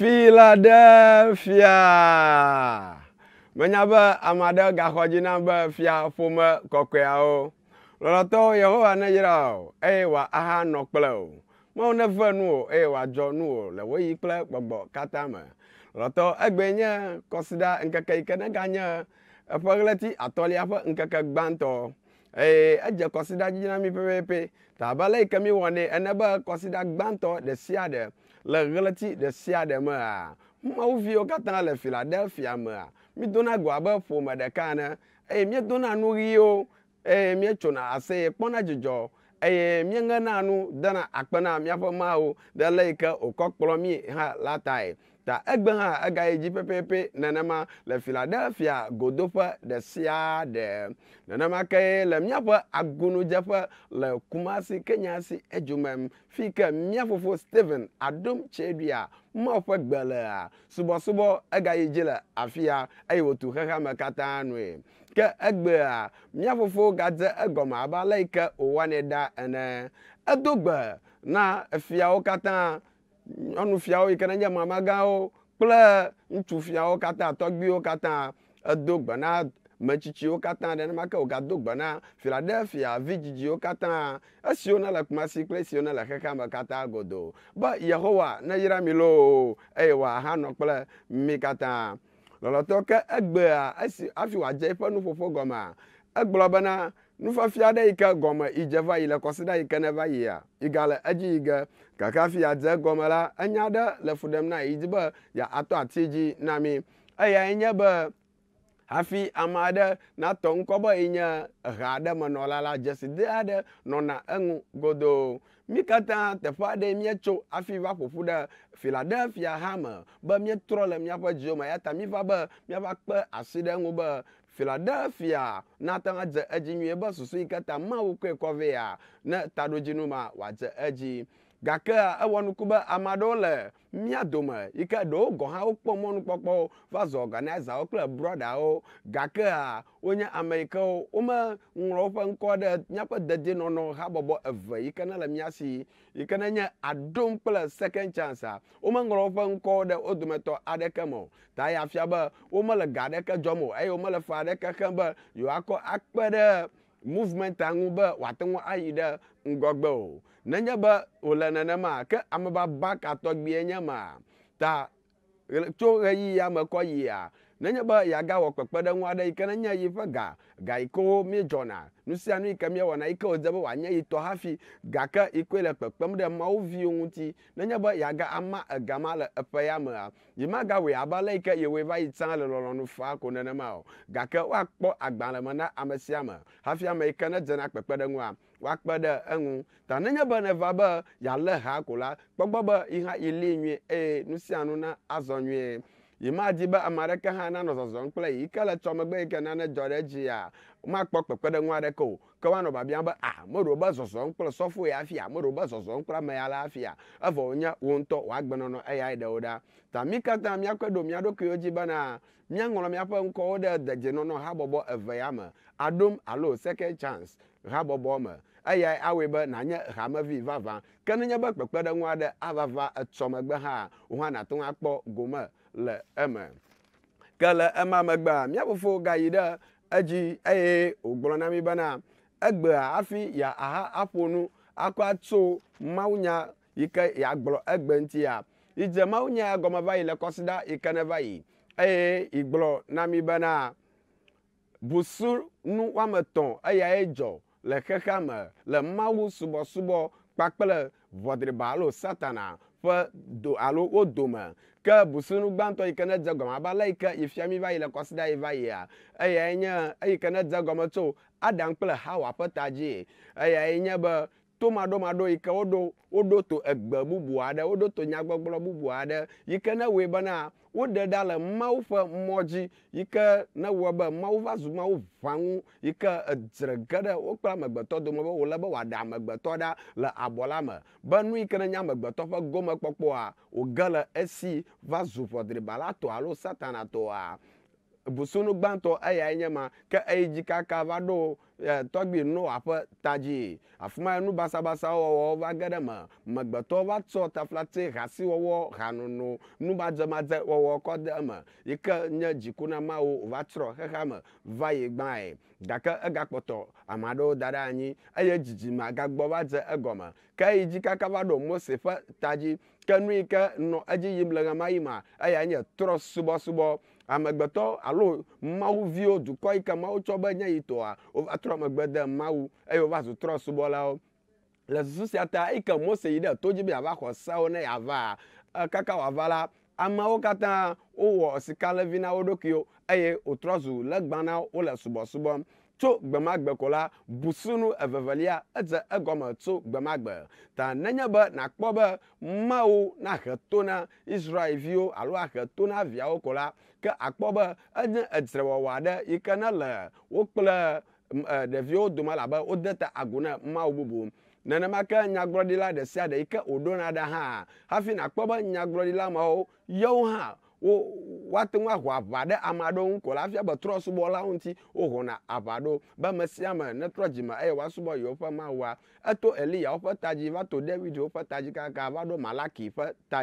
Philadelphia. Menya be ame aɖe gaxɔ dzi na be fia ƒome kɔkɔeawo. Lɔlɔtɔwo yehowa ne yra o eye wòa aha nɔ kple o. Mawu ne ve nu o eye wòadzɔ nu o le woyi kple gbɔgbɔ katã me. Lɔlɔtɔ egbee nye kɔsiɖa ŋkeke yi ke neganye eƒe ɣleti atɔlia ƒe ŋkeke gbãtɔ eye edze kɔsiɖa dzi na mí pɛpɛpɛ ta abe ale yi ke mí wɔnɛ ene be kɔsiɖa gbãtɔ ɖe sia ɖe le ɣleti ɖe sia ɖe mea mawuviwo katã le Philadelphia mea mídona go abe ƒome ɖeka ene eye míedona nu ɣiwo eye míetsona aseye kpɔna dzidzɔ eye na nu dena akpena míaƒe mawo ɖe le yi ke wòkɔ kplɔ mí hã la tae ta egbe hã egayi dzi pɛpɛpɛ nenema le philadelphia godoƒe ɖe sia ɖe nenema ke le míaƒe agonudzeƒe le kumasi kenya si edzome fi ke míafofo stephen adom tseɖuia mɔ ƒe gbe lea subɔsubɔ egayi dzi le afia eye wòtu xexea me katã nue ke egbea míafofowo gadze egɔme abe ale yi ke wòwɔnɛ ɖa ene edo gbe na efiawo katã nyɔnufiawo yi ke nenye mamagãwo kple ŋutsufiawo katã tɔgbiwo katã edo gbe na metsitsiwo katã nenema ke wògado gbe na filadelfia vidzidziwo katã esiwo ne le kumasi kple esiwo ne le xexea me katã godo be yehowa ne yra mi loo eye wòa hã nɔ kple mi katã lɔlɔtɔ ke egbea esi hafi wòadze eƒe nuƒoƒo gɔmea egblɔ bena nufafia aɖe yi ke gɔme idze va yi le kɔsiɖa yi ke neva yia igale edzi yi ge gake hafi yeadze egɔme la enya aɖe le fu ɖem na yi dzi be yeatɔ ati dzi na mi eyae nye be hafi ame aɖe natɔ ŋkɔ be yi nye ehe aɖe menɔla la dzeside aɖe nɔna eŋu godoo Mi katã teƒe aɖe míetso hafi va ƒoƒu ɖe philadelphia hã me be míetrɔ le míaƒe dziwo me ya ta míva be míava kpe asi ɖe ŋu be philadelphia nate ŋu adze edzi nyuie be susu yi katã mawo koe kɔ vɛ ya ne taɖodzinu ma wòadze edzi gake ewɔ nuku be ame aɖewo le mía dome yi ke ɖewo gɔ hã wokpɔ mɔnukpɔkpɔ va zɔ ɔganazawo kple brɔdawo gake ha wonye ame yi ke womeŋlɔ woƒe ŋkɔ ɖe míaƒe dedienɔnɔ habɔbɔ eve yi ke ne le mía si yi ke nenye aɖom kple second chance a womeŋlɔ woƒe ŋkɔ ɖe wo dometɔ aɖeke me o ta ya fia be womele ga aɖeke dzɔm o eye womele fa aɖeke xem be yewoakɔ akpe ɖe movement'a ŋu be wòate ŋu ayi ɖe ŋgɔgbe o nenye be wòle nenema ke amebaba katɔgbie nye ma ta tso ɣeyiɣia me kɔ yia nenye be yeagawɔ kpekpeɖeŋu aɖe yi ke nenye yi ƒe ga ga yi ke wo míedzɔna nu sia nu yi ke míewɔna yi ke wòdze be wòanye yitɔ hafi gake yi koe le kpekpem ɖe mawuviwo ŋuti nenye be yeaga ama ega ma le eƒe ya mea yemagawɔe abe ale yi ke yewoe va yi tsã le lɔlɔ̃nu faa ko nenema o gake woakpɔ agbalẽ me na ame sia ame hafi ame yi ke nedzena kpekpeɖeŋua woakpe ɖe eŋu ta nenye be neva be yalé ha ko la kpɔgbɔ be yi hã yi li nyuie eye nu sia nu na azɔ nyuie yimadi be ame aɖeke hã nanɔ zɔzɔm kple yi ke le tsɔ megbe yi ke nane dzɔ ɖe edzia makpɔ kpekpeɖeŋu aɖeke o ke woanɔ babiam be a ah, meɖo be zɔzɔm kple sɔfo ya fia meɖo be zɔzɔm kple ame ya la fia evɔ wonye wo ŋutɔ eya eyae ɖewo ɖa ta mi katã míakɔe ɖo mía ɖokuiwo dzi bena míaŋlɔ míaƒe ŋkɔwo ɖe dedienɔnɔ habɔbɔ eve ya me aɖom alo second chance habɔbɔ me eyae awɔe be nànye hamevi vavã ke nenye be kpekpeɖeŋu aɖe avava etsɔ megbe hã wo hã nàte ŋu akpɔ gome le eme ke le ema megbea míafofo gayi ɖe edzi eye wògblɔ na mí bena egbea hafi ya aha aƒo nu akɔ atso mawunya yi ke yeagblɔ egbe ŋutia yidze mawunya ya gɔme va yi le kɔsiɖa yi ke neva yi eye igblɔ na mí bena busunu woame etɔ̃ eyae dzɔ le xexea me le mawu subɔsubɔ kpakple vɔdriba alo satana ƒe do alo wo dome ke busunu gbãtɔ yi ke nedze gɔme abe ale yi ke yi fia mi va yi le kɔsida yi va yia eyae nye eyi ke nedze gɔme tso adam kple hawa ƒe ta dzie eyae nye be tomaɖomaɖo yi ke woɖo woɖo to egbe bubu aɖe woɖo to nyagbɔgblɔ bubu aɖe yi ke ne wɔe bena woɖe ɖa le mawu ƒe mɔ dzi yi ke ne wɔ be mawu va zu mawu ʋãŋu yi ke edzre ge ɖe wokple amegbetɔ dome be wòle be wòaɖe amegbetɔ ɖa le abɔ la me be nu yi ke ne nye amegbetɔ ƒe gomekpɔkpɔa wòge le esi va zu ʋɔdriba la tɔ alo satana tɔa busu no gbãtɔ eyae nye ma ke eyi dzi kaka va ɖo tɔgbi noa ƒe ta dzi afi ma nubasabasawo wɔwɔ va ge ɖe me megbetɔ va tsɔ taflatse hasiwɔwɔ hanono nubadzemadze wɔwɔ kɔ de eme yi ke nye dziku na mawo va tsrɔ̃ xexea me va yi gbãe gake egakpɔtɔ ame aɖewo da ɖe anyi eye dzidzime agagbɔ va dze egɔme ke eyi dzi kaka va ɖo mose ƒe ta dzi ke nu yi nɔ edzi yim le ɣe ma yi ma eyae nye trɔ subɔsubɔ amegbetɔ alo mawuviwo dukɔ yi ke mawu tsɔ be nye yi tɔa wova trɔ megbe de mawu eye wova zu trɔ subɔlawo le susu sia ta eyi ke mose yi ɖe to dzi be yeava xɔ sewo ne yeava kaka wòava la ameawo katã wowɔ sikalẽvi na wo ɖokuiwo eye wòtrɔ zu legba na wo wole subɔsubɔm tso gbemagbe ko la busunu evevelia edze egɔme tso gbemagbe ta nenye be nakpɔ be mawo na he to na israelviwo alo ahe to na viawo ko la ke akpɔ be enye edzrewɔwɔ aɖe yi ke ne le wo kple e, ɖeviwo dome labe wode ta agu ne mawo bubu nenema nyagblɔɖila ɖe sia ɖe yi ke wòɖona ɖa hã hafi nakpɔ be nyagblɔɖila mawo yewo hã wate ŋu aho aʋa ɖe ame aɖewo ŋu ko la hafi be trɔ̃subɔlawo ŋuti wohona aʋa ɖo be ame sia ame trɔ dzime eye yewo ƒe mawua. Eto Eliyawo ƒe ta dzi va to David ƒe ta dzi kaka va ɖo Malaki ƒe ta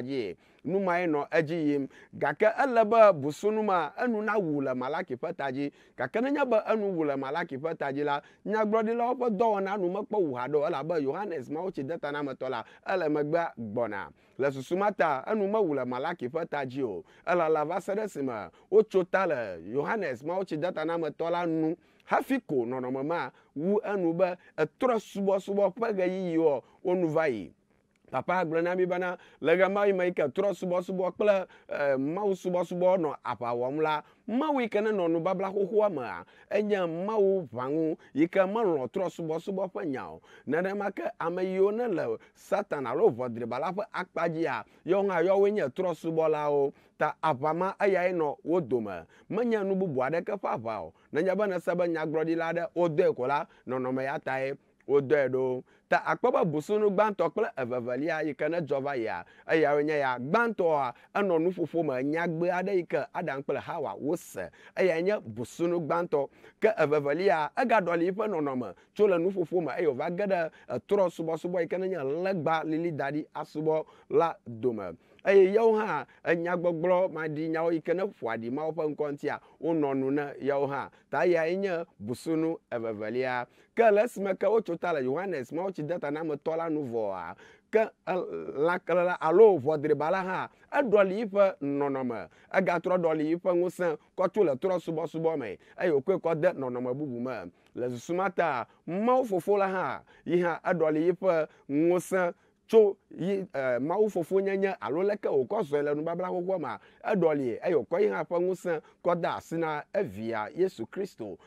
numa yi nɔ edzi yim gake ele be busunuma enu na wu le malaki ƒe ta dzi gake nenye be enu wu le malaki ƒe ta dzi la nyagblɔɖilawo ƒe dɔwɔna nu mekpɔ wu haɖe o elabe yohanes mawutsidetanametɔ la ele megbea gbɔna le susu ma ta enu mewu le malaki ƒe ta dzi o elala va se ɖe esime wotso ta le yohanes mawutsidetanametɔ la nu hafi ko nɔnɔme ma wu enu be etrɔ subɔsubɔ ƒe ɣeyiɣiwo wonu va yi papa gblɔ na mi bena le ɣe ma yi me yi ke trɔ subɔsubɔ kple eh, mawu subɔsubɔ nɔ aʋa wɔm la mawu yi ke ne nɔ nubabla xoxoa mea enye mawu ʋãŋu yi ke melɔ trɔ subɔsubɔ ƒe nya o nenema ke ame yiwo ne le satan alo ʋɔdriba la ƒe akpa dzia yewo hã yewoe nye trɔ subɔlawo ta aʋa ma eyae nɔ wo dome menye nu bubu aɖeke ƒe aʋa o nenye be nese be nyagblɔɖila aɖe wodoe ko la nɔnɔme ya tae wodɔe ɖo ta akpɔ be busunu gbãtɔ kple evevelia yi ke nedzɔ va yia eyawo nye ya gbãtɔa enɔ nuƒoƒo me nyagbe aɖe yi ke aɖaŋu kple hawa wose eya nye busunu gbãtɔ ke evevelia egaɖɔli yiƒe nɔnɔme tso le nuƒoƒo me eye wòva ge ɖe etrɔ subɔsubɔ yi ke nenye legba lili da ɖi asubɔ la dome eye yawo hã enyagbɔgblɔ maɖinyawo yi ke ne ƒoaɖi mawo ƒe ŋkɔ ŋutia wonɔ nu ne yawo hã ta yae nye busunu evevelia ke le esime ke wotso ta le yohanes mawutsidetanamɛtɔ la nu vɔa ke lãkelẽla alo ʋɔdribala hã eɖɔli yiƒe nɔnɔme egatrɔ ɖɔli yiƒe ŋusẽ kɔtso le trɔ subɔsubɔ me eye wòkoe kɔ de nɔnɔme bubu me le susuma ta mawu fofo la hã yi hã eɖɔli yiƒe ŋusẽ tso yi ɛɛ mawufofo nyenye alo leke wòkɔ zɔ le nubabla xoxoa ma eɖɔlie eye wòkɔ yi hã ƒe ŋusẽ kɔ de asi na evia yesu kristo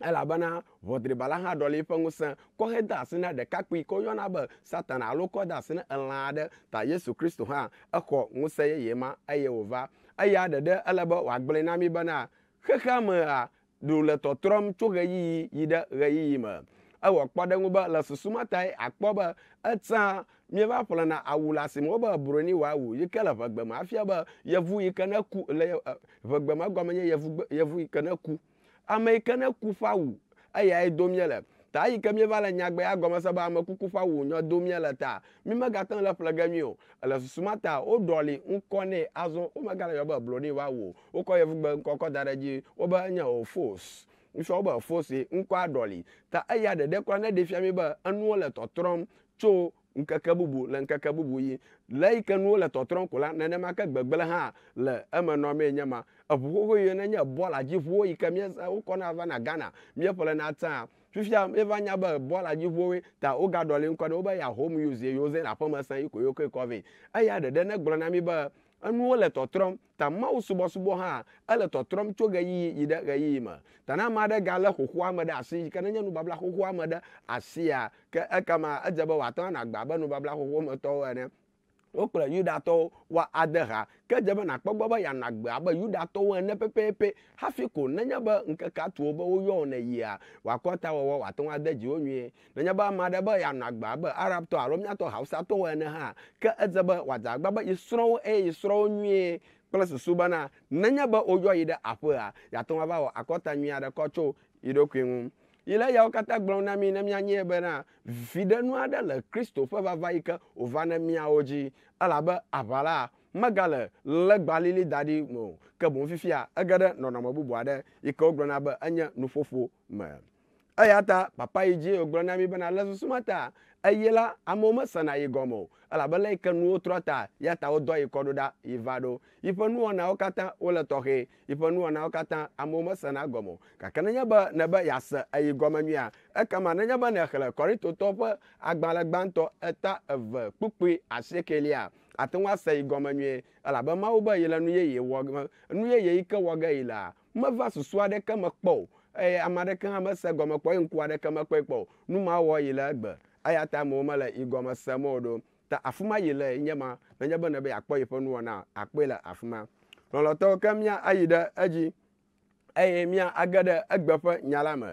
elabena ʋɔdribala hã ɖɔli eƒe ŋusẽ kɔ hede asi na ɖekakpui ko yɔna be satana alo kɔ de asi na elã aɖe ta yesu kristo hã exɔ ŋusẽ yeye ma eye wòva eya ɖeɖe ele be wòagblɔe na mi bena xexea mea ɖo le tɔtrɔm tso ɣeyiɣi yi ɖe ɣeyiɣi me ewɔ kpɔɖeŋu be le susuma tae akpɔ be etsã míeva ƒlena awu le asime wobe broni woawu yi ke le ʋegbeme afia be yevu yi ke neku le ʋegbeme e, egɔme nye yevu yi ke neku ame yi ke neku ƒe awu eyae dom míele ta yi ke míeva le nyagbe ya gɔme se be amekuku ƒe awu wònyɔ dom míele ta mí megate ŋu le ƒle ge mí o le susuma ta woɖɔli ŋkɔ nɛ azɔ womegale yɔ be broni wa o wokɔ yevugbe ŋkɔ kɔ da ɖe edzi wobe enye ofos ŋutsɔ be fosi nkwa aɖɔli ta eya dede kura ne de fia mi be enuwo le tɔtrɔm tso ŋkeke bubu le nkeke bubu yi le yi ke nuwo le tɔtrɔm kula nene m'a ke gbegble hã le eme nɔmee nye ma eʋu xoxo yi ne nye bɔla dziʋuwo yi ke míese va na ghana na tsã fifia míeva nya be bɔla dziʋuwoe ta wogaɖɔli ŋkɔ ɖe wo be ya home use yewo zena aƒeme sẽŋ yi ko yokɔe kɔ vɛ eya ɖeɖe ne gblɔ na mi be enuwo le tɔtrɔm ta mawu subɔsubɔ hã ele tɔtrɔm tso ɣeyiɣi yi ɖe ɣeyiɣi me ta ne ame aɖe galé xoxoa me ɖe asi yi ke nenye nubabla xoxoa me ɖe asia ke ekama edze be wòate ŋu anɔ agba abe nubabla xoxometɔwo ene wo kple yudatɔwo wa ade ha ke dze be nàkpɔ gbɔ be yeanɔ agbe abe yudatɔwo ene pɛpɛpɛ hafi ko nenye be ŋkeke atuwo be woyɔ wo ne yia wòakɔ ta wɔwɔ wòate ŋu ade dziwo nyuie nenye be ame aɖe be yeanɔ agbe abe arabtɔ alo míatɔ hausatɔwo ene hã ke edze be wòadze agba be yisrɔ̃wo eye yisrɔ̃wo nyuie kple susu bena nenye be woyɔ yi ɖe aƒea yate ŋu ava wɔ akɔta nyui aɖe kɔ tso yi ɖokui ŋu yi le yawo katã gblɔm na mi ne mianyie bena viɖenu aɖe le kristo ƒe vava yi ke wòva ne miawo dzi elabe aʋa la megale legbalili da ɖi o ke boŋ fifia ege ɖe nɔnɔme bubu aɖe yi ke wogblɔna be enye nuƒoƒo me eya ta papa yi dzi wògblɔna mi bena le susu ma ta eyi la amewo mesena yi gɔme o elabena yi ke nuwo trɔ ta ya ta wodɔ yi kɔ ɖo ɖa yi va ɖo yiƒe nuwɔnawo katã wole tɔxɛ yiƒe nuwɔnawo katã amewo mesena gɔme o gake nenye be ne be yease eyi gɔme nyuia ekema nenye be ne xlẽ kɔrintotɔwo ƒe agbalẽ gbãtɔ eta eve kpukpui asiekelia ate ŋu ase yi gɔme nyuie elabe mawo be yi le nu yeye wɔ nu yeye yi ke wɔ ge yi lea meva susu aɖeke me kpɔ o ame aɖeke hã mese gɔme kpɔ eye ŋku aɖeke mekpɔ kpɔ o nu ma wɔ yi le egbe eya ta amewo mele yi gɔme sem o ɖo ta afi ma yi le nye ma nenye be ne be yeakpɔ yi ƒe nuwɔna akpɔe le afi ma lɔlɔtɔwo ke mía ayi ɖe edzi eye mía age ɖe egbe ƒe nya la me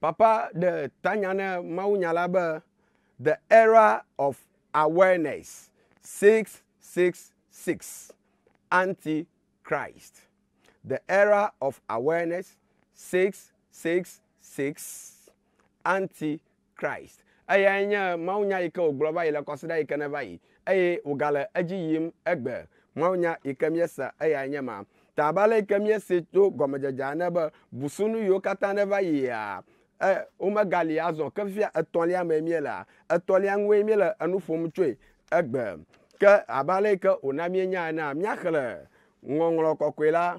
papa ɖe tanya ne mawunya la be the era of awareness six six six anti christ the era of awareness six. six six antichrist eyae nye mawunya yi ke wògblɔ va yi le kɔsiɖa yi ke ne va yi eye wògale edzi yim egbe mawunya yi ke míese eyae ma ta abe ale yi ke míese tso gɔmedzedzea ne be busunu yiwo katã ne va yia e, womegali azɔ ke fia etɔlia me la etɔlia ŋue míele enu ƒom tsoe egbe ke abe ale yi ke wòna míenya enea míaxlẽ ŋɔŋlɔ kɔkɔe la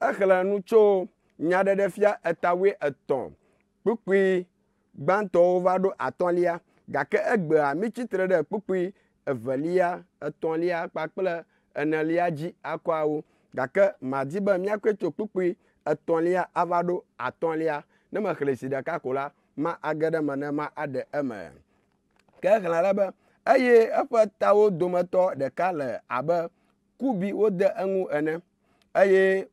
exlẽ nu tso nyaɖeɖefia etawoe etɔ̃ kpukpui gbãtɔwo va ɖo atɔ̃lia gake egbea mitsitre ɖe kpukpui evelia etɔ̃lia kpakple enelia dzi akɔ wo gake madi be míakoe tso kpukpui etɔ̃lia ava ɖo atɔ̃lia ne mexlẽ si ɖeka ko la ma age ɖe me ne ma aɖe eme ke exlẽ ale be eye eƒe tawo dometɔ ɖeka le abe kubi wode eŋu ene eye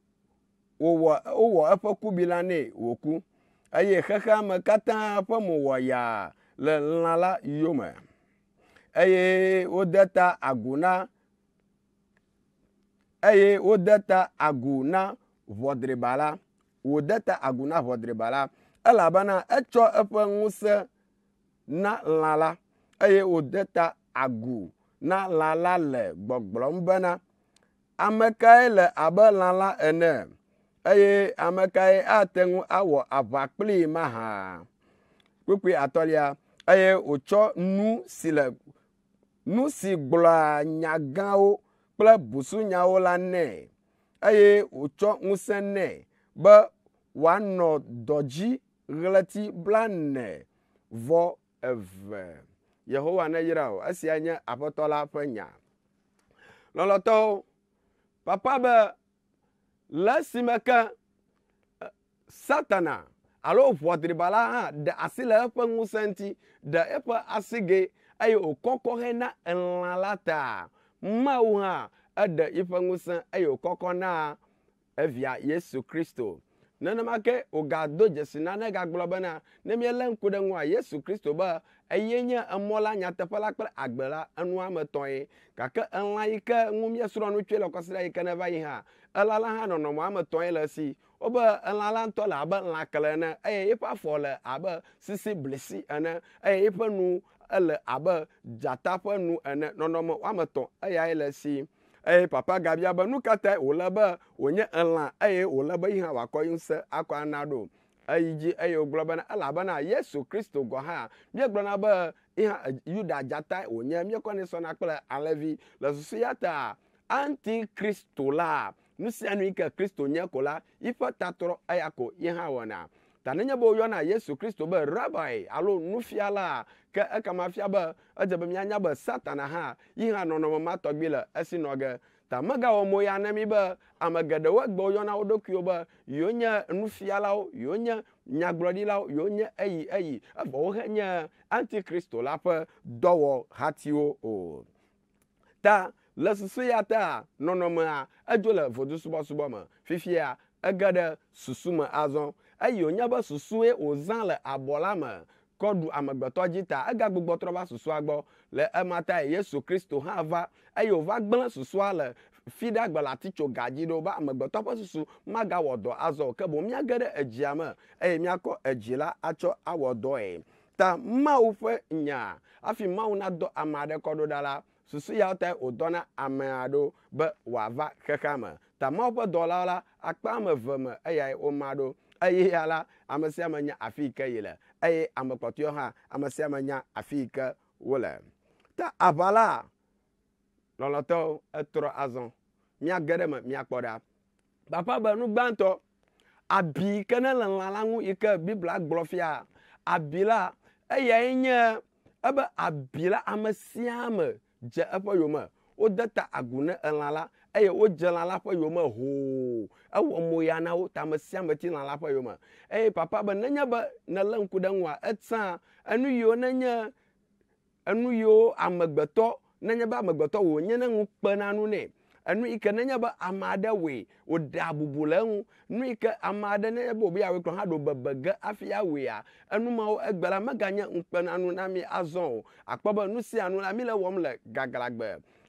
wòwɔ wowɔ eƒe kubila nɛ wòku eye xexea me katã ƒe mo wɔ yaa le lã la yome eye wode ta agu na eye wode ta agu na ʋɔdreba la wòde ta agu na ʋɔdreba la elabena etsɔ eƒe ŋusẽ na lã la eye wòde ta agu na lã la le gbɔgblɔm bena ame kae le abe lã la ene eye ame kae ate ŋu awɔ aʋa kplii mahã kpukpui atɔ̃lia eye wòtsɔ nu si le nu si gblɔa nyagãwo kple busunyawo la nɛ eye wòtsɔ ŋusẽ nɛ be wòanɔ dɔ dzi ɣleti blaene vɔ eve yehowa ne yra o esia nye aƒetɔ la ƒe nya lɔlɔtɔwo papa be le esime ke e, satana alo ʋɔdribala hã ɖe asi le eƒe ŋusẽ ŋuti ɖe eƒe asigɛ eye wòkɔkɔ he na elã la ta mawu hã eɖe yiƒe ŋusẽ eye wòkɔkɔ na evia yesu kristo nenema ke wògado dzesi nane gagblɔ bena ne míelé ŋku ɖe ŋua yesu kristo be eye nye emɔ la nyateƒe la kple agbe la enua me tɔe gake elã yi ke ŋu míesrɔ̃ nu tsoe le kɔsi ɖa yi ke neva yi hã elã la hã nɔnɔme wɔme etɔ̃ ye le esi wobe elã la ŋutɔ le abe lã kele ene eye eƒe afɔ le abe sisi blisi ene eye eƒe nu ele abe dzata ƒe nu ene nɔnɔme wɔme etɔ̃ eyae le esi eye papa gabia be nu katae wòle be wònye elã eye wòle be yi hã wòakɔ yi ŋusẽ akɔ ana ɖo eyi dzi eye wògblɔ bena elabena yesu kristo gɔ hã míegblɔna be yi hã yuda dzata wònye míekɔnɛ sɔna kple alẽvi le susu ya ta antikristo la nu sia nu yi ke kristo nye ko la yiƒe tatrɔ eya ko yi hã wɔna ta nenye be woyɔna yesu kristo be rabai alo nufiala ke ekama fia be edze be mianya be satana hã yi hã nɔnɔme ma tɔgbi le esi nɔ ge ta megawɔ mo ya na mi be ame geɖewo egbe woyɔna wo ɖokuiwo be yewo nye nufialawo yewo nye nyagblɔɖilawo yewo nye eyi eyi evɔwo henye antikristo la ƒe dɔwɔ o ta le susu ya ta nɔnɔmea edzo le vodusubɔsubɔ me fifia ege ɖe susu me azɔ eye wònye be susue wòzã le abɔ la me kɔ ɖu amegbetɔ dzi ta egagbugbɔ trɔ va susua gbɔ le ema ta yesu kristo hã va eye wòva gblẽ susua le fi ɖe agbalati tso ga dzi ɖo be amegbetɔ ƒe susu magawɔ dɔ azɔ o ke boŋ míage ɖe edzia me eye míakɔ edzi la atsɔ awɔ dɔe ta mawu ƒe nya hafi mawu nadɔ ame aɖe kɔ ɖo ɖa la susu yawo tae wòdɔna ame aɖewo be wòava xexea me ta mawu ƒe dɔlawo la akpa ame eve me eyae woma ɖo eye ya la ame sia ame nya afi yi ke yi le eye ame kpɔtɔewo hã ame sia ame nya afi yi ke wole ta aʋa la lɔlɔtɔwo etrɔ azɔ miage ɖe me miakpɔ ɖa baƒa be nu gbãtɔ abi yi ke ne le lã la ŋu yi ke biblia gblɔ fia abi la eyae nye ebe abi la ame sia ame dze eƒe yome wode ta agu ne elã la eye wodze lã la ƒe yome hoo ewɔ moya na wo ta ame sia ame ti lã la ƒe yome eye papa be nenye be nelé ŋku ɖe ŋua etsã enu yiwo nenye enu yiwo amegbetɔ nenye be amegbetɔ wònye ne ŋu kpena nu nɛ enu yi ke nenye be ame aɖe wɔe wòɖe abubu le eŋu nu yi ke ame aɖe nenye be wòbe yeawɔe klɔm hã ɖo bebe ge hafi awɔea enumawo egbe la meganye ŋukpenanu na mi azɔ o akpɔ be nu sia nu la mi le wɔm le gaglãgbe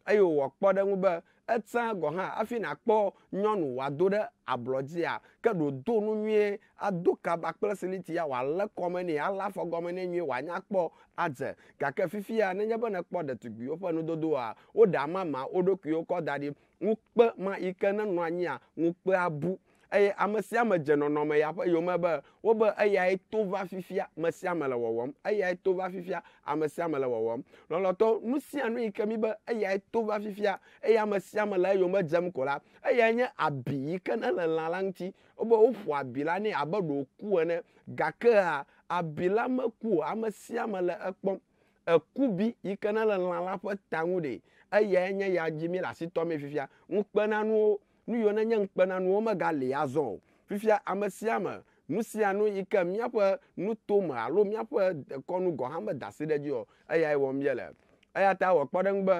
eye wòwɔ kpɔɖeŋu be etsã gɔ hã hafi nàkpɔ nyɔnu wòado ɖe ablɔdzia ke ɖòdo nu nyuie ado kaba kple siliti ya wòalé kɔme nɛ alé afɔgɔme nɛ nyuie wòanya kpɔ adze gake fifia nenye be nekpɔ ɖetugbiwo ƒe nudodoa woɖe amama wo ɖokuiwo kɔ da ɖi ŋukpe ma yi ke nenɔ anyia ŋukpea bu eye ame sia ame dze nɔnɔme ya ƒe yome be wobe eyae to va fifia ame sia ame le wɔwɔm eyae to va fifia ame sia ame le wɔwɔm lɔlɔtɔ nu sia nu yi ke mi be eyae to va fifia eye ame sia ame le eyome dzem ko la eyae nye abi yi ke ne le lã la ŋuti wobe woƒo abi la nɛ abe ɖo ku ene gake ha abi la meku o ame sia ame le ekpɔm ekubi yi ke ne le lã la ƒe ta ŋu ɖe eyae nye ya dzi mi le asi tɔmee fifia ŋukpenanuwo nu yiwo nenye ŋukpenanuwo megali azɔ o fifia ame sia ame nu sia nu yi ke míaƒe nutome alo míaƒe dekɔnu gɔ hã meda si ɖe dzi o eyae wɔm míele eya ta wɔ kpɔɖeŋu be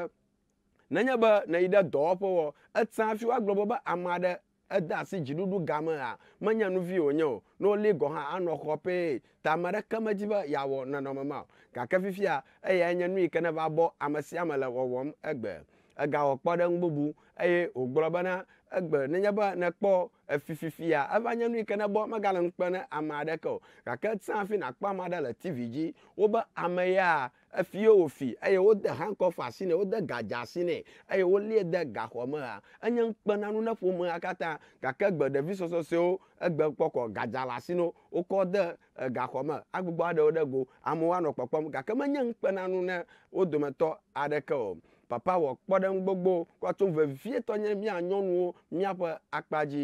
nenye be neyi ɖe dɔwɔƒewɔ etsã hafi woagblɔ be be ame aɖe ede asi dziɖuɖu gamea menye nuvi wònye o ne woli gɔ hã anɔ xɔ pee ta ame aɖeke medzi be yeawɔ nɔnɔme ma o gake fifia eyae nye nu yi ke neva bɔ ame sia ame le wɔwɔm egbe egawɔ kpɔɖeŋu bubu eye wògblɔ bena egbe nenye be nekpɔ efififia eva nye nu yi ke nebɔ megale ŋu kpe ne ame aɖeke o gake tsã hafi nàkpɔ ame aɖe le tv dzi wobe ame ya efi ye wòfi eye wode hankɔf asi nɛ wode gadza asi nɛ eye wolie de gaxɔmea enye ŋukpenanu ne ƒomea katã gake gbe ɖevi sɔsɔsɔewo egbe kpɔkɔ gadza le asi no wokɔ de egaxɔme agbogbo aɖewo ɖe go amewo anɔ kpɔkpɔm gake menye ŋukpenanu ne wo dometɔ aɖeke o papa wɔ kpɔɖeŋu gbogbo kɔ tso vevietɔ nye mía nyɔnuwo míaƒe akpa dzi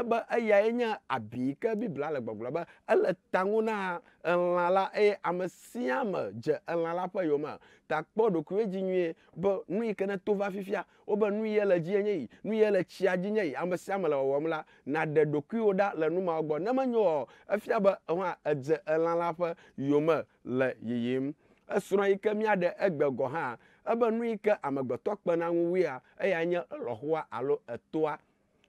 ebe eyae nye abi yi ke biblia le gbɔgblɔ be ele taŋu na elã la eye ame sia ame dze elã la ƒe yome ta kpɔ ɖokuiwò dzi nyuie be nu yi ke ne to va fifia wobe nu yi le dzi nye yi nu yi le tsia dzi nye yi ame sia ame le wɔwɔm la naɖe ɖokuiwò ɖa le numawo gbɔ ne menyo o efia be ehã edze elã la ƒe yome le yiyim esrɔ̃ yi ke míaɖe egbe gɔ hã ebe nu yi ke amegbetɔ kpena ŋu wia eya nye elɔ̃xoa alo etoa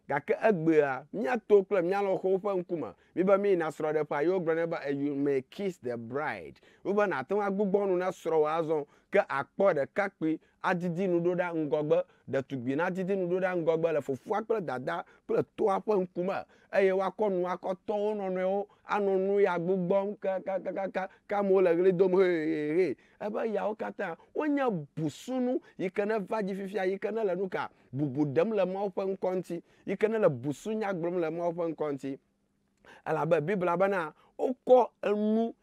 gake egbea míato kple míalɔ̃xowo ƒe ŋkume meba mi na srɔ dɛ pa yo gblɔ nɛ be you may kiss the bride wobe nàte ŋu agbugbɔ nu na srɔ̃wò azɔ ke akpɔ ɖekakpui adidi nu ɖo ɖa ŋgɔgbe ɖetugbi na didi nu ɖo ɖa ŋgɔgbe le fofoa kple dada kple toa ƒe ŋkume eye woakɔ nu akɔ tɔ wo nɔnɔewo anɔ nu ya gbugbɔm kakakakaka ke amewo le ɣli dom hehehe ebe yawo katã wonye busunu yi ke ne va dzi fifia yi ke ne le nu ka bubu ɖem le mawo ƒe ŋkɔ ŋuti yi ke ne le busunya gblɔm le mawo ƒe ŋkɔ ŋuti elabe bibla bena wokɔ enu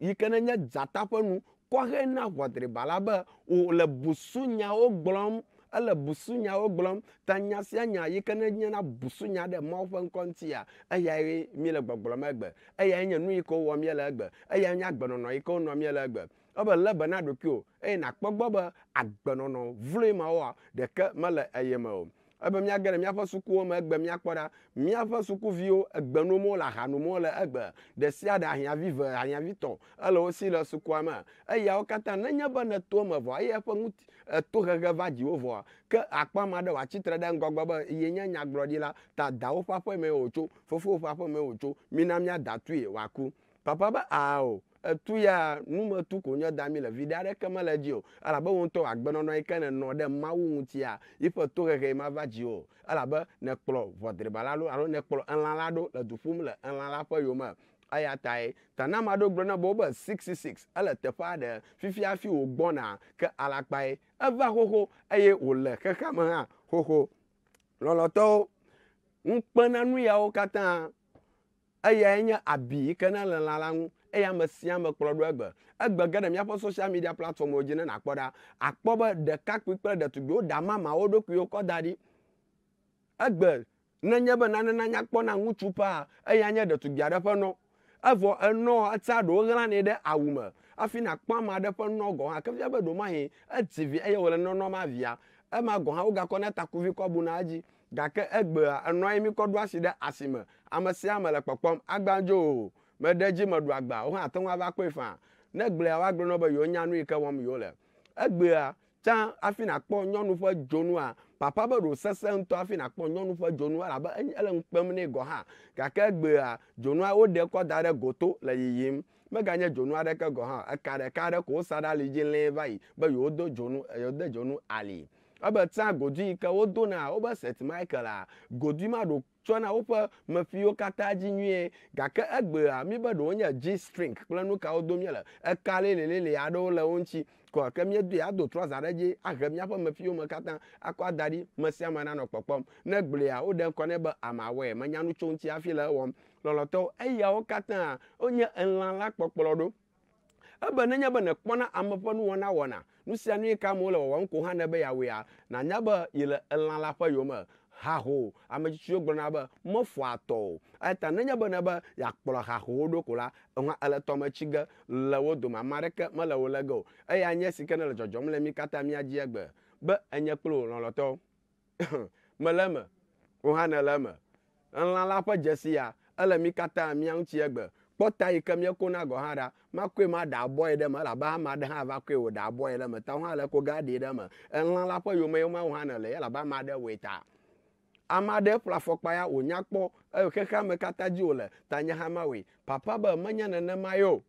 yi ke nenye dzata ƒe nu kɔ hena ʋɔdriba la be wòle busunyawo gblɔm ele busunyawo gblɔm ta nya sia nya yi ke nenyena busunya ɖe mawu ƒe ŋkɔ ŋutia eyae mi le gbɔgblɔm egbe eyae nye nu yi ke wowɔ mi le egbe eyae nye agbenɔnɔ yi ke wonɔ mi le egbe ebe le be na ɖokuiwo eye nàkpɔ gbɔ be agbenɔnɔ vloe mawoa ɖeke mele eyeme o ebe míage ɖe míaƒe sukuwo me egbe míakpɔ ɖa míaƒe sukuviwo egbenomwo le ahanomwo le egbe ɖe sia ɖe ahiãvi ve ahiãvi tɔ ele wo si le sukua me eyawo katã nenye be ne to me vɔ eye eƒe ŋuti etohehe va dziwo vɔa ke akpa ame aɖe wòatsitre ɖe ŋgɔgbe be ye nye nyagblɔɖila ta dawo ƒe aƒe me wòtso fofowo ƒe aƒe me wòtso mina míada tui wòaku papa be ao ah, etu ya numetu ko nye dami le viɖe aɖeke mele dzi o elabe wo ŋutɔ agbenɔnɔ yi ke nenɔ ɖe mawu ŋutia yiƒe tohehe ma va dzi o elabe nekplɔ ʋɔdreba la ɖo alo nekplɔ elã la ɖo le du ƒum le elã la ƒe yome eya tae tana ame aɖewo gblɔ na be wobe 66 ele teƒe aɖe fifia fi wògbɔna ke alakpae eva xoxo eye wòle xexea me hã xoxo lɔlɔtɔwo ŋukpenanu yawo katã eyae nye abi yi ke nelã la ŋu eye ame sia ame kplɔ ɖo egbe egbe ge ɖe míaƒe social media platformwo dzi ne nàkpɔ ɖa akpɔ be ɖekakpui kple ɖetugbiwo ɖa mama wo ɖokuiwo kɔ da ɖi egbe nenye be nane na nyakpɔ na ŋutsu paa eya nye ɖetugbi aɖe ƒe nɔ evɔ enɔ atia ɖewo ɣlane ɖe awu me hafi nàkpɔ ame aɖe ƒe nɔ gɔ hã ke fia be ɖoma yi eti vi eye wòle nɔnɔma via ema gɔ hã wogakɔ ne takuvi kɔ buna edzi gake egbea enɔ yi mi kɔ ɖo asi ɖe asime ame sia ame le kpɔkpɔm agbandzo meɖe edzi meɖu agba wo hã ate ŋu ava kpɔe faa ne gblea woagblɔ gble wo be yewo nya nu yi ke wɔm yewo le egbea tsã hafi nàkpɔ nyɔnu ƒe dzonua papa be ɖo sesẽ ŋutɔ hafi nàkpɔ nyɔnu ƒe dzonu elabe ele ŋu kpem nɛ gɔ hã gake egbea dzonua ɖe kɔ da ɖe goto le yiyim meganye dzonu aɖeke gɔ hã eka ɖeka aɖe ko wosa ɖe ali dzi lɛ̃ va yi be yewodo dzonu de dzonu ali ebe tsa godui yi ke wodona wobe set michael a godui ma ɖo tsɔna woƒe mefiwo katã dzi nyuie gake egbea mi be ɖewo nye g string kple nu kawo dom míele eka lelelele aɖewo le wo ŋuti kɔ ke míedoe ado trɔza ɖe dzi ahe míaƒe mefiwo me katã akɔ ada ɖi me sia me nanɔ kpɔkpɔm ne gblea woɖe ŋkɔ nɛ be amawɔe menya nu tso ŋuti hafi le ewɔm lɔlɔtɔwo eyawo katã wonye elã la kpɔkplɔ ɖo ebe nenye be nekpɔna ame ƒe nuwɔna wɔna nu sia nu yi ke amewo le wɔwɔm ko hã ne be yawɔea nanya be yi le elã la ƒe yome haho ame tsitsiwo gblɔna be mefɔ atɔ o eta nenye bena be yeakplɔ hahowo ɖo ko la ehã ele tɔmetsi ge le wo dome ame aɖeke mele wo le ge o eya nye si ke ne le dzɔdzɔm le mi katã mía dzi egbe be enye kple wò lɔlɔtɔ mele me wò hã nele me elã la ƒe dzesi ya ele mi katã mía ŋuti egbe kpɔta yi ke míekona gɔ hã ɖa makoe ma ɖa abɔe ɖe me elabe ame aɖe hã va koe wòɖa abɔe ɖe me ta wo hã le ko ga ɖe me elã la ƒe yome yome wo hã ne le elabe ame aɖe wɔe ta Ame aɖe ƒle afɔkpa ya wònya kpɔ eye xexea me katã dzi wòle ta nye hã ma Papa be menye nenema ye o.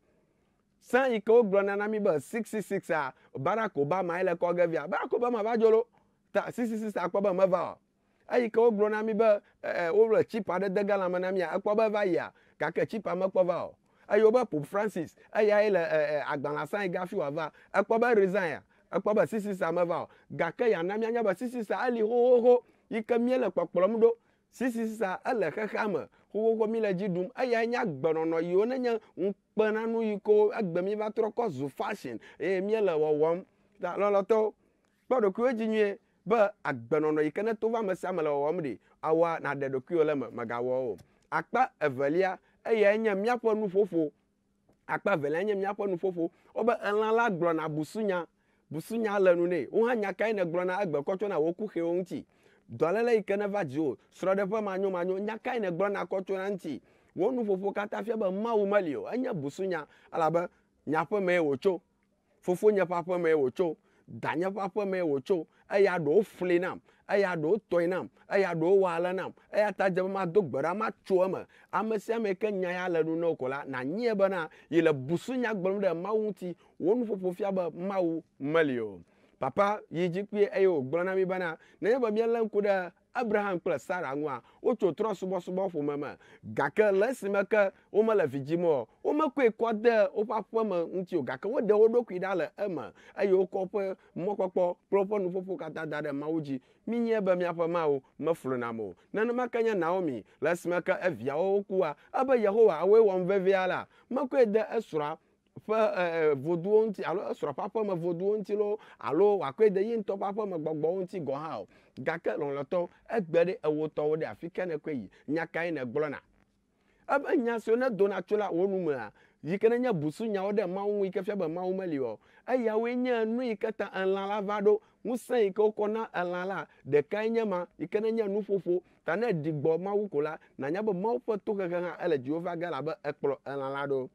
Sã yi ke wogblɔna na mí be 666 a Barack Obama ye le kɔ ge via. Barack Obama va dzo lo. Ta 666 akpɔ be meva o. Eyi ke wogblɔ na mí be ɛɛ e, e, wole tsip aɖe de ga lãme na mía ekpɔ be va yia gake tsipia mekpɔ va o. Eye wobe Pope Francis eyae le ɛɛ e, agbalẽ sã yi ge wòava ekpɔ be resign ekpɔ be 666 meva o gake ya na míanya be 666 eli xoxoxo yi ke míele kpɔkplɔm ɖo sisisa ele xexea me xoxoxo mi le dzi ɖum eya nye agbenɔnɔ yiwo nenye ŋukpenanu yi ko egbe mi va trɔ kɔ zu fashion eye míele wɔwɔm ta lɔlɔtɔwo kpɔ ɖokuiwo dzi nyuie be agbenɔnɔ yi ke ne to va ame sia me le wɔwɔm ɖi awoa nàɖe ɖokuiwo le me megawɔ o akpa evelia eyae nye míaƒe nuƒoƒo akpa evelia nye míaƒe nuƒoƒo wobe elã la gblɔna busunya busunya le nu nɛ wo hã nya kae ne gblɔna egbe kɔtsɔ na wo ku ŋuti dɔléle yi ke neva dziwò srɔ̃ɖeƒe manyomanyo nya kae ne gblɔna kɔ tsona ŋuti wo nuƒoƒo katã fia be mawu meli o enye busunya elabe nya ƒe mee wòtso fofonye ƒe aƒe mee wòtso danye ƒe aƒe mee wòtso eya ɖewo fli nam eya ɖewo tɔe nam eya ɖewo wɔ ale nam eya ta dze be mado gbe ɖa ma tso eme ame sia ame ke nya ya le nu na wo ko la nanyie bena yi le busunya gblɔm ɖe mawu ŋuti wo nuƒoƒo fia be mawu meli o papa yi dzi kpui eye wògblɔ na mí bena nenye be lé ŋku ɖe abraham kple sara ŋua wotso trɔ subɔsubɔ ƒome me gake le esime ke womele vi dzim o womekɔe kɔ de woƒe aƒeme ŋuti o gake woɖe wo ɖokui ɖa le eme eye wokɔ woƒe mɔkpɔkpɔ kple woƒe nuƒoƒo katã da ɖe mawu dzi minye be míaƒe mawo meflo nam o nenema ke nye naomi le esime ke eviawo wokua ebe yehowa awoe wɔm vevia la mekɔe de esrɔ̃a ƒe voduwo ŋuti alo esrɔ̃ ƒe aƒeme voduwo ŋuti lo alo wòakɔe de yi ŋutɔ ƒe aƒeme gbɔgbɔwo ŋuti gɔ hã o gake lɔlɔtɔ egbe ɖe ewotɔwo ɖe afi ke ne koe yi nyakae ne gblɔna ebe nya siwo ne dona tso la wo nu mea yi ke nenye busunyawo ɖe mawu ŋu yi ke fia be mawu meli o eyawoe nye nu yi ke ta elã la va ɖo ŋusẽ yi ke wokɔ na elã la ɖekae nye ma yi ke nenye nuƒoƒo ta ne ɖi gbɔ mawu ko la nanya be mawu ƒe tohehe hã ele dziwo va ge labe ekplɔ elã la ɖo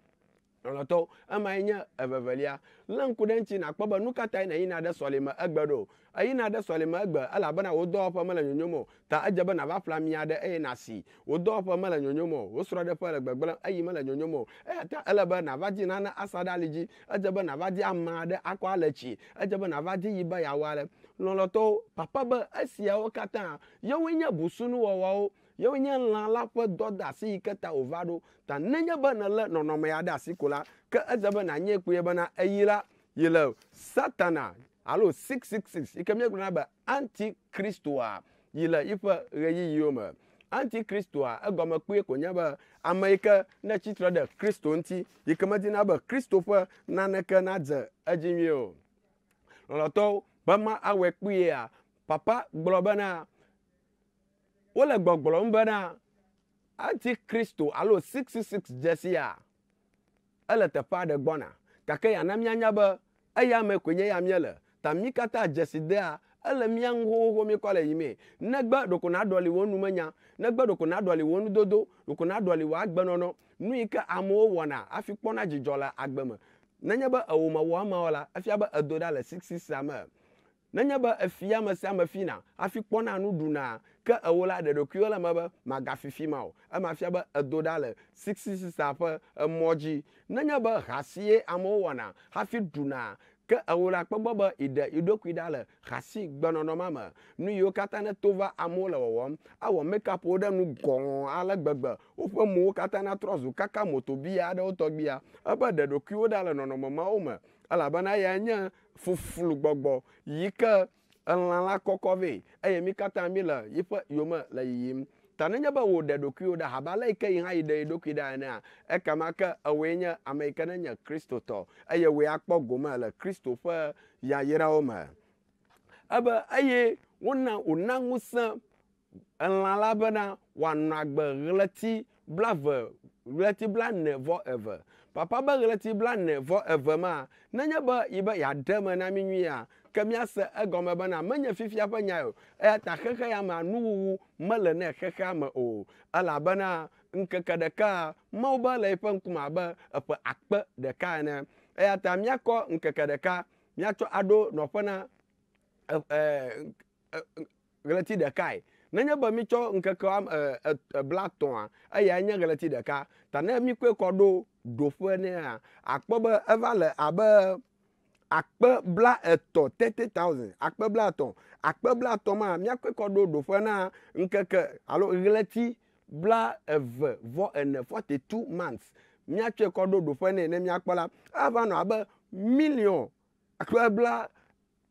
lɔlɔtɔwo emae nye evevelia lé ŋku ɖe ŋtsi nàkpɔ be nu katã ne yina ɖe sɔlime egbe ɖo eyina ɖe sɔlime egbe elabena wò dɔwɔƒe mele nyonyom o ta edze be nàva ƒle ami aɖe eye nàsi wò dɔwɔƒe mele nyonyom o wò srɔ̃ɖeƒe le gbegblẽm eyi mele nyonyom o eya ta ele be nàva di nane asa ɖe ali dzi edze be nàva di ame aɖe akɔ ale tsi edze be nàva di yi be yeawɔ ale lɔlɔtɔwo papa be esiawo katã yewoe nye busunuwɔwɔwo yenye lã la ƒe dɔdeasi yi ke ta wòva ɖo ta nenye be nèlé nɔnɔme ya ɖe asi ko la ke edze be nànye kpoe bena eyi la yi le satana alo six yi ke míegblɔna be antikristoa yi le yiƒe ɣeyiɣiwo me antikristoa egɔme kpoe ko nye be ame yi ke netsitre ɖe kristo ŋuti yi ke medina be kristo ƒe naneke nadze edzi nyuie o lɔlɔtɔwo be awɔe kpuiea papa gblɔ bena wole gbɔgblɔm bena eti kristo alo 66 dzesia ele teƒe aɖe gbɔna gake ya na mianya be eya koe nye ya miele ta mi katã dzesi dea ele mia ŋu xoxo mi kɔ le yimee negbe ɖoko na ɖɔli wo nu menya negbe ɖoko na ɖɔli wo nudodo ɖoko na ɖɔli wo agbenɔnɔ nu yi ke amewo wɔna hafi kpɔna dzidzɔ le agbe me nenye be ewome wɔ emewo la efia be edo ɖa le sixisia me nenye be efia me sia me fina hafi kpɔna nu ɖuna ke ewo la ɖe ɖokui le me be magafifi ma o ema fia be edo ɖa le sixisisa ƒe emɔ dzi nenye be hasie amewo wɔna hafi ɖuna ke ewo la kpɔgbɔ be iɖe iɖokui ɖa le hasi gbenɔnɔma me nu yiwo katã ne to va amewo le wɔwɔm awɔ mekapo ɖe nu gɔ̃ ale gbegbe woƒe mowo katã na trɔ zu kaka motobia aɖewo tɔgbia ebe ɖeɖokuiwo ɖa le nɔnɔme mawo me elabena ya nye fufulu gbɔgbɔ yi ke elã la kɔkɔ vɛ eye mí katã mí le yiƒe yome le yiyim ta nenye be wòɖe ɖokuiwò ɖa abe ale yi ke yi hã yi ɖe ɖokui ɖa enea ekama ke ewoe nye ame yi ke nenye kristotɔ eye wòe akpɔ gome le kristo ƒe yayrawo me ebe eye wona wòna ŋusẽ elã la bena wòanɔ agbe ɣleti blave ɣleti blane vɔ eve papa be ɣleti blane vɔ eve ma nenye be yi be yeaɖe me na mí nyuia kemia míase egɔme bena menye fifia ƒe nya o eya ta xexe ya mea nuwuwu mele ne xexea me o elabena ŋkeke ɖeka mawu be le yiƒe ŋkume abe eƒe akpe ɖeka ene eya ta míakɔ ŋkeke ɖeka míatsɔ aɖo nɔƒe na e, e, e, ɣleti ɖekae nenye be mítsɔ ŋkeke bla tɔ̃a eyae nye ɣleti ɖeka ta ne míkɔe kɔ ɖo ɖoƒe nea akpɔ be eva le abe akpe bla etɔ̃ thirty thousand akpe bla atɔ̃ akpe bla atɔ̃ ma míakɔe kɔ ɖo ɖoƒe na ŋkeke alo ɣleti bla eve vɔ ene forty two months míatsɔe kɔ ɖo ɖoƒe nɛ ne míakpɔ la ava nɔ abe million akpe bla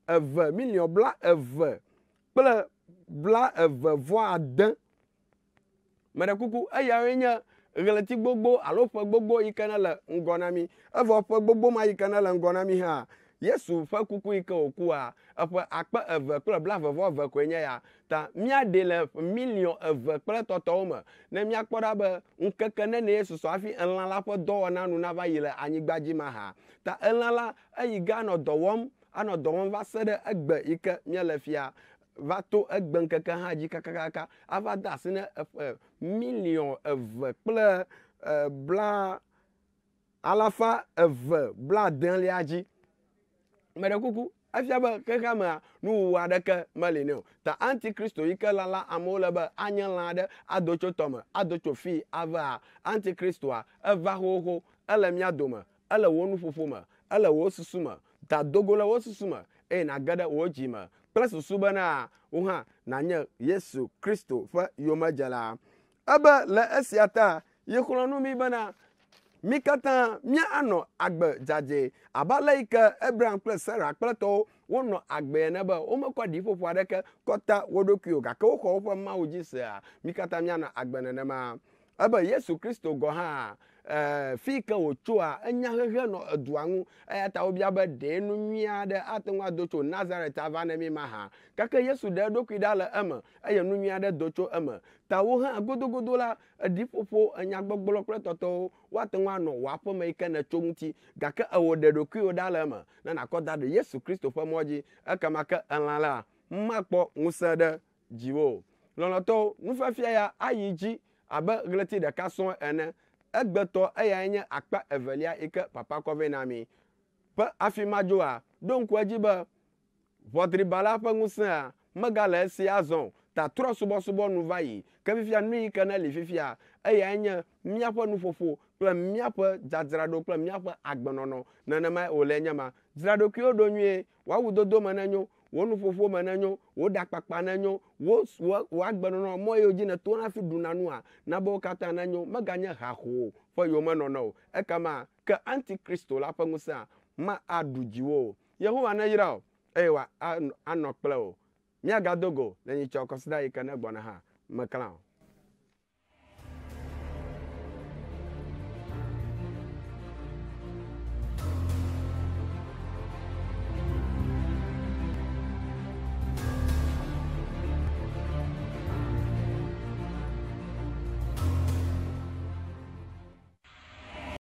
eve million bla eve kple bla eve vɔ ade meɖe kuku eyawoe nye ɣleti gbogbo alo ƒe gbogbo yi ke ne le ŋgɔ na mí evɔ ƒe gbogbo ma yi ke ne le ŋgɔ na mí hã Yesu ƒe kuku yi ke wòkua, eƒe akpe eve kple blaeve vɔ koe nye ya ta míaɖe le miliɔn eve kple tɔtɔwo me ne míakpɔ ɖa be ŋkeke nenie susɔ hafi elã la ƒe dɔwɔna nu nava yi le anyigba dzi mahã. Ta elã la eyi ge anɔ dɔ wɔm anɔ dɔ wɔm va se ɖe egbe yi ke míele fia va to egbe ŋkeke hã dzi kakakaka ava de asi ne eƒe miliɔn eve kple e, bla alafa eve bladelia dzi meɖekuku efia be xexea mea nuwuwu aɖeke meli nɛ o ta antikristo yi ke lala amewo le be anye lã aɖe ado tso tɔme ado tso fii avea antikristoa eva xoxo ele mía dome ele wo nuƒoƒo me ele wo susu me ta dogo le wo susu me eye nàge ɖe wo dzi me kple susu bena wo hã nànye yesu kristo ƒe yomedzela ebe le esia ta yi xlɔ̃ nu mi bena mí katã míanɔ agbe dzadze abe ale yi ke abraham kple sarah kple tɔwo wonɔ agbe ene be womekɔ ɖiƒoƒo aɖeke kɔta wo ɖokui o gake woxɔ woƒe mawu dzi sea mí katã míanɔ agbe nenema ebe yesu kristo gɔ hã fi ke wòtsoa enya xexe nɔ edua ŋu eya ta wobia be ɖe nu nyui aɖe ate ŋu ado tso nazaret ava ne mi ma hã gake yesu ɖe eɖokui ɖa le eme eye nu nyui aɖe do tso eme ta wo hã godogodo la eɖiƒoƒo enyagbɔgblɔ kple tɔtɔwo woate ŋu anɔ wò aƒeme yi ke netso ŋuti gake ewɔ ɖe ɖokuiwo ɖa le eme ne nàkɔ da ɖe yesu kristo ƒe mɔ dzi ekema ke elã la makpɔ ŋusẽ ɖe dziwò lɔlɔtɔwo nufiafia ya ayi dzi abe ɣleti ɖeka sɔŋ ene egbetɔ eyae nye akpa evelia yi ke papa kɔ vɛ na mi ƒe afi ma dzoa ɖo ŋku edzi be ʋɔtribala ƒe ŋusẽa megale esia zɔ tatrɔ subɔsubɔ nu va yi ke fifia nu yi ke ne li fifia eyae nye míaƒe nuƒoƒo kple míaƒe dzadzraɖo kple míaƒe agbenɔnɔ nenemae wòle nye ma dzraɖokuiwo ɖo nyuie woawu dodo me nenyo wo nuƒoƒo me nenyo wo ɖakpakpa nenyo wo wo agbenɔnɔ mɔ yiwo dzi neto hafi ɖuna nua na be wo katã nenyo meganye haho ƒe yomenɔnɔ o ma ke antikristo la ƒe ŋusẽa ma aɖu dziwo o yehowa neyra o eye wa anɔ kple o míagado go le nyitsɔ kɔsida yi ke ne gbɔna hã meklã o